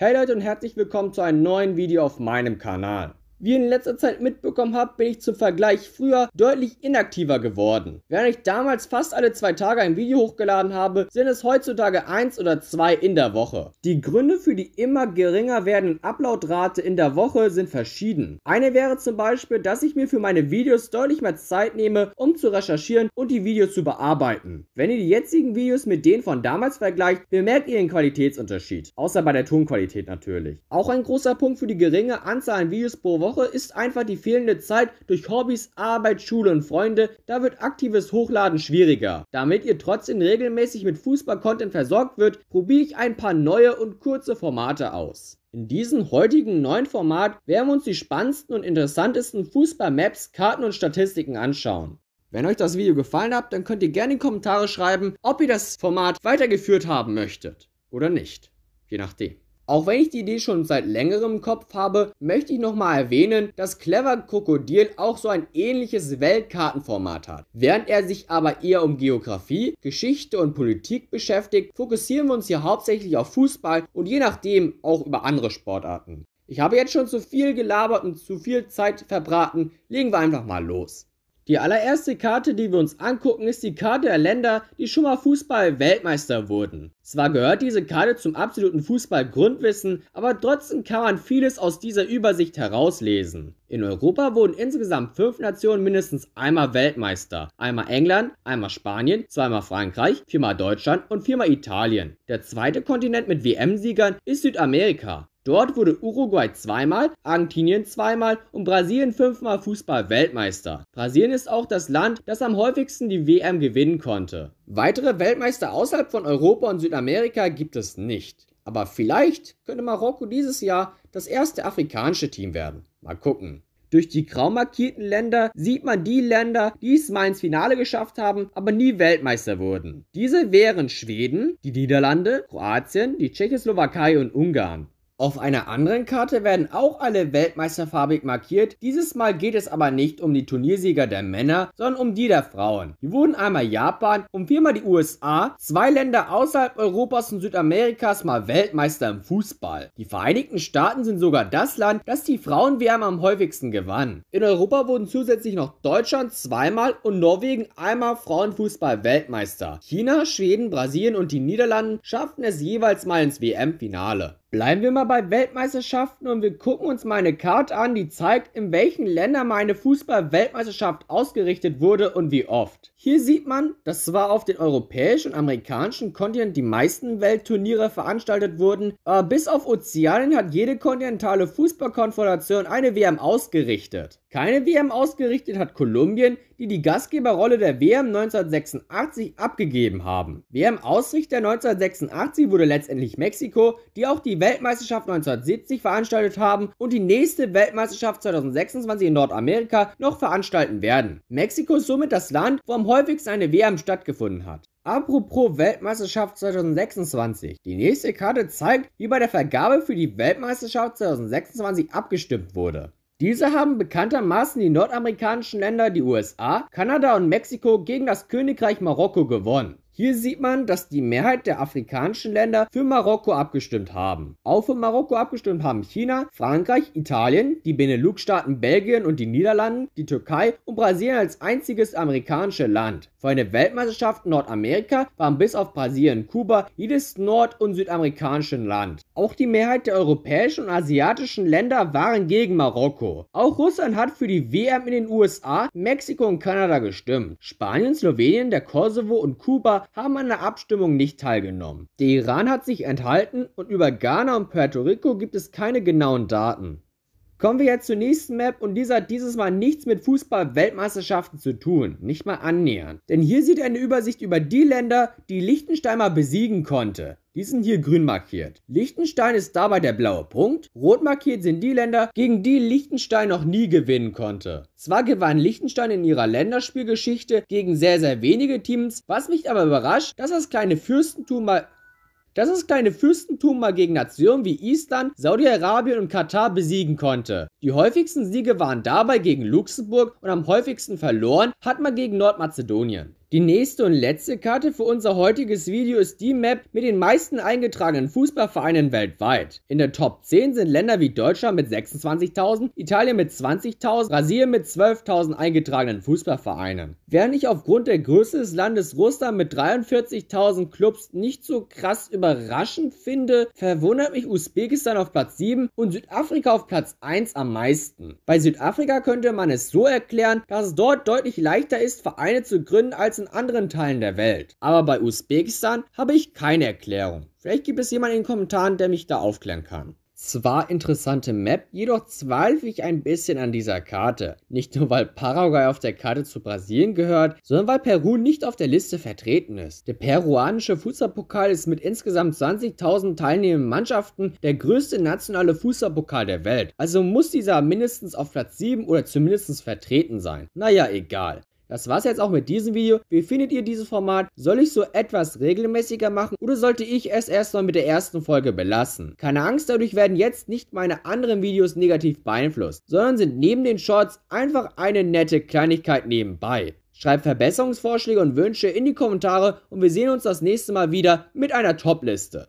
Hey Leute und herzlich willkommen zu einem neuen Video auf meinem Kanal. Wie ihr in letzter Zeit mitbekommen habt, bin ich zum Vergleich früher deutlich inaktiver geworden. Während ich damals fast alle zwei Tage ein Video hochgeladen habe, sind es heutzutage eins oder zwei in der Woche. Die Gründe für die immer geringer werdenden Uploadrate in der Woche sind verschieden. Eine wäre zum Beispiel, dass ich mir für meine Videos deutlich mehr Zeit nehme, um zu recherchieren und die Videos zu bearbeiten. Wenn ihr die jetzigen Videos mit denen von damals vergleicht, bemerkt ihr den Qualitätsunterschied. Außer bei der Tonqualität natürlich. Auch ein großer Punkt für die geringe Anzahl an Videos pro Woche Woche ist einfach die fehlende Zeit durch Hobbys, Arbeit, Schule und Freunde. Da wird aktives Hochladen schwieriger. Damit ihr trotzdem regelmäßig mit Fußball-Content versorgt wird, probiere ich ein paar neue und kurze Formate aus. In diesem heutigen neuen Format werden wir uns die spannendsten und interessantesten Fußball-Maps, Karten und Statistiken anschauen. Wenn euch das Video gefallen hat, dann könnt ihr gerne in die Kommentare schreiben, ob ihr das Format weitergeführt haben möchtet oder nicht. Je nachdem. Auch wenn ich die Idee schon seit längerem im Kopf habe, möchte ich nochmal erwähnen, dass Clever Krokodil auch so ein ähnliches Weltkartenformat hat. Während er sich aber eher um Geografie, Geschichte und Politik beschäftigt, fokussieren wir uns hier hauptsächlich auf Fußball und je nachdem auch über andere Sportarten. Ich habe jetzt schon zu viel gelabert und zu viel Zeit verbraten, legen wir einfach mal los. Die allererste Karte, die wir uns angucken, ist die Karte der Länder, die schon mal Fußball-Weltmeister wurden. Zwar gehört diese Karte zum absoluten Fußball-Grundwissen, aber trotzdem kann man vieles aus dieser Übersicht herauslesen. In Europa wurden insgesamt fünf Nationen mindestens einmal Weltmeister. Einmal England, einmal Spanien, zweimal Frankreich, viermal Deutschland und viermal Italien. Der zweite Kontinent mit WM-Siegern ist Südamerika. Dort wurde Uruguay zweimal, Argentinien zweimal und Brasilien fünfmal Fußball-Weltmeister. Brasilien ist auch das Land, das am häufigsten die WM gewinnen konnte. Weitere Weltmeister außerhalb von Europa und Südamerika gibt es nicht. Aber vielleicht könnte Marokko dieses Jahr das erste afrikanische Team werden. Mal gucken. Durch die grau markierten Länder sieht man die Länder, die es mal ins Finale geschafft haben, aber nie Weltmeister wurden. Diese wären Schweden, die Niederlande, Kroatien, die Tschechoslowakei und Ungarn. Auf einer anderen Karte werden auch alle Weltmeister farbig markiert. Dieses Mal geht es aber nicht um die Turniersieger der Männer, sondern um die der Frauen. Hier wurden einmal Japan und viermal die USA, zwei Länder außerhalb Europas und Südamerikas mal Weltmeister im Fußball. Die Vereinigten Staaten sind sogar das Land, das die Frauen-WM am häufigsten gewann. In Europa wurden zusätzlich noch Deutschland zweimal und Norwegen einmal Frauenfußball-Weltmeister. China, Schweden, Brasilien und die Niederlanden schafften es jeweils mal ins WM-Finale. Bleiben wir mal bei Weltmeisterschaften und wir gucken uns meine Karte an, die zeigt, in welchen Ländern meine Fußball-Weltmeisterschaft ausgerichtet wurde und wie oft. Hier sieht man, dass zwar auf den europäischen und amerikanischen Kontinent die meisten Weltturniere veranstaltet wurden, aber bis auf Ozeanien hat jede kontinentale Fußballkonföderation eine WM ausgerichtet. Keine WM ausgerichtet hat Kolumbien, die die Gastgeberrolle der WM 1986 abgegeben haben. WM-Ausrichter 1986 wurde letztendlich Mexiko, die auch die die Weltmeisterschaft 1970 veranstaltet haben und die nächste Weltmeisterschaft 2026 in Nordamerika noch veranstalten werden. Mexiko ist somit das Land, wo am häufigsten eine WM stattgefunden hat. Apropos Weltmeisterschaft 2026. Die nächste Karte zeigt, wie bei der Vergabe für die Weltmeisterschaft 2026 abgestimmt wurde. Diese haben bekanntermaßen die nordamerikanischen Länder, die USA, Kanada und Mexiko gegen das Königreich Marokko gewonnen. Hier sieht man, dass die Mehrheit der afrikanischen Länder für Marokko abgestimmt haben. Auch für Marokko abgestimmt haben China, Frankreich, Italien, die Benelux-Staaten Belgien und die Niederlande, die Türkei und Brasilien als einziges amerikanische Land. Vor Weltmeisterschaft in Nordamerika waren bis auf Brasilien Kuba jedes nord- und südamerikanische Land. Auch die Mehrheit der europäischen und asiatischen Länder waren gegen Marokko. Auch Russland hat für die WM in den USA, Mexiko und Kanada gestimmt. Spanien, Slowenien, der Kosovo und Kuba haben an der Abstimmung nicht teilgenommen. Der Iran hat sich enthalten und über Ghana und Puerto Rico gibt es keine genauen Daten. Kommen wir jetzt zur nächsten Map und dieser hat dieses Mal nichts mit Fußball-Weltmeisterschaften zu tun, nicht mal annähernd. Denn hier seht ihr eine Übersicht über die Länder, die Liechtenstein mal besiegen konnte. Die sind hier grün markiert. Liechtenstein ist dabei der blaue Punkt. Rot markiert sind die Länder, gegen die Liechtenstein noch nie gewinnen konnte. Zwar gewann Liechtenstein in ihrer Länderspielgeschichte gegen sehr, sehr wenige Teams, was mich aber überrascht, dass das kleine Fürstentum mal dass das kleine Fürstentum mal gegen Nationen wie Island, Saudi-Arabien und Katar besiegen konnte. Die häufigsten Siege waren dabei gegen Luxemburg und am häufigsten verloren hat man gegen Nordmazedonien. Die nächste und letzte Karte für unser heutiges Video ist die Map mit den meisten eingetragenen Fußballvereinen weltweit. In der Top 10 sind Länder wie Deutschland mit 26.000, Italien mit 20.000, Brasilien mit 12.000 eingetragenen Fußballvereinen. Während ich aufgrund der Größe des Landes Russland mit 43.000 Clubs nicht so krass überraschend finde, verwundert mich Usbekistan auf Platz 7 und Südafrika auf Platz 1 am am meisten. Bei Südafrika könnte man es so erklären, dass es dort deutlich leichter ist, Vereine zu gründen als in anderen Teilen der Welt. Aber bei Usbekistan habe ich keine Erklärung. Vielleicht gibt es jemanden in den Kommentaren, der mich da aufklären kann zwar interessante Map, jedoch zweifle ich ein bisschen an dieser Karte. Nicht nur weil Paraguay auf der Karte zu Brasilien gehört, sondern weil Peru nicht auf der Liste vertreten ist. Der peruanische Fußballpokal ist mit insgesamt 20.000 teilnehmenden Mannschaften der größte nationale Fußballpokal der Welt. Also muss dieser mindestens auf Platz 7 oder zumindest vertreten sein. Naja, egal. Das war's jetzt auch mit diesem Video. Wie findet ihr dieses Format? Soll ich so etwas regelmäßiger machen oder sollte ich es erstmal mit der ersten Folge belassen? Keine Angst, dadurch werden jetzt nicht meine anderen Videos negativ beeinflusst, sondern sind neben den Shorts einfach eine nette Kleinigkeit nebenbei. Schreibt Verbesserungsvorschläge und Wünsche in die Kommentare und wir sehen uns das nächste Mal wieder mit einer Top-Liste.